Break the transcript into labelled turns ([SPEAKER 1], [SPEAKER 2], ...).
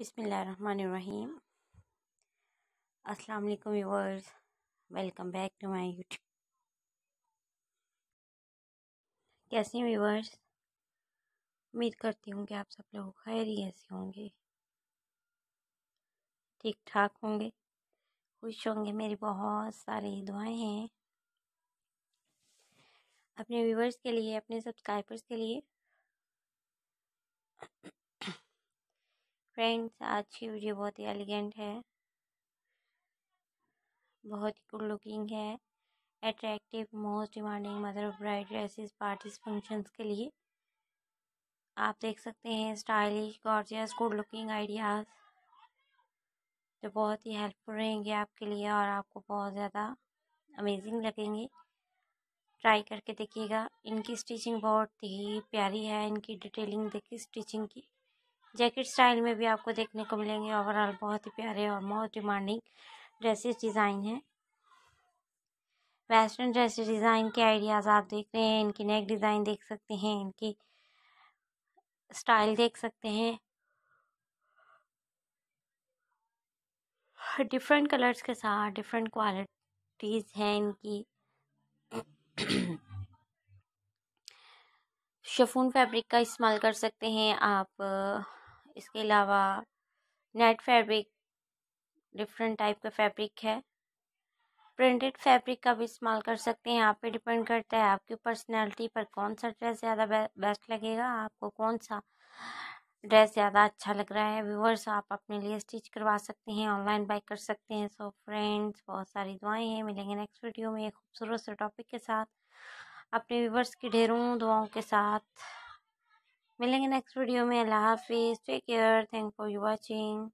[SPEAKER 1] बिसमीम अस्सलाम वालेकुम welcome back to my YouTube कैसे हैं व्यूवर्स उम्मीद करती हूँ कि आप सब लोग खैरियत से होंगे ठीक ठाक होंगे खुश होंगे मेरी बहुत सारी दुआएं हैं अपने व्यूवर्स के लिए अपने सब्सक्राइबर्स के लिए फ्रेंड्स आज की वीडियो बहुत ही एलिगेंट है बहुत ही गुड लुकिंग है attractive most demanding mother of bride dresses parties functions के लिए आप देख सकते हैं stylish gorgeous good looking ideas जो बहुत ही हेल्पफुल रहेंगे आपके लिए और आपको बहुत ज़्यादा अमेजिंग लगेंगे ट्राई करके देखिएगा इनकी स्टिचिंग बहुत ही प्यारी है इनकी डिटेलिंग देखिए स्टिचिंग की जैकेट स्टाइल में भी आपको देखने को मिलेंगे ओवरऑल बहुत ही प्यारे और बहुत डिमांडिंग ड्रेसेस डिज़ाइन है वेस्टर्न ड्रेस डिज़ाइन के आइडियाज़ आप देख रहे हैं इनकी नेक डिज़ाइन देख सकते हैं इनकी स्टाइल देख सकते हैं डिफरेंट कलर्स के साथ डिफरेंट क्वालिटीज़ हैं इनकी शफून फैब्रिक का इस्तेमाल कर सकते हैं आप इसके अलावा नेट फैब्रिक डिफरेंट टाइप का फैब्रिक है प्रिंटेड फैब्रिक का भी इस्तेमाल कर सकते हैं आप पे डिपेंड करता है आपकी पर्सनैलिटी पर कौन सा ड्रेस ज़्यादा बेस्ट लगेगा आपको कौन सा ड्रेस ज़्यादा अच्छा लग रहा है व्यूवर्स आप अपने लिए स्टिच करवा सकते हैं ऑनलाइन बाई कर सकते हैं सो फ्रेंड्स बहुत सारी दुआएं हैं मिलेंगे नेक्स्ट वीडियो में एक खूबसूरत से टॉपिक के साथ अपने व्यूवर्स की ढेरों दुआओं के साथ मिलेंगे नेक्स्ट वीडियो में अल्लाह हाफिज़ take care thank for you watching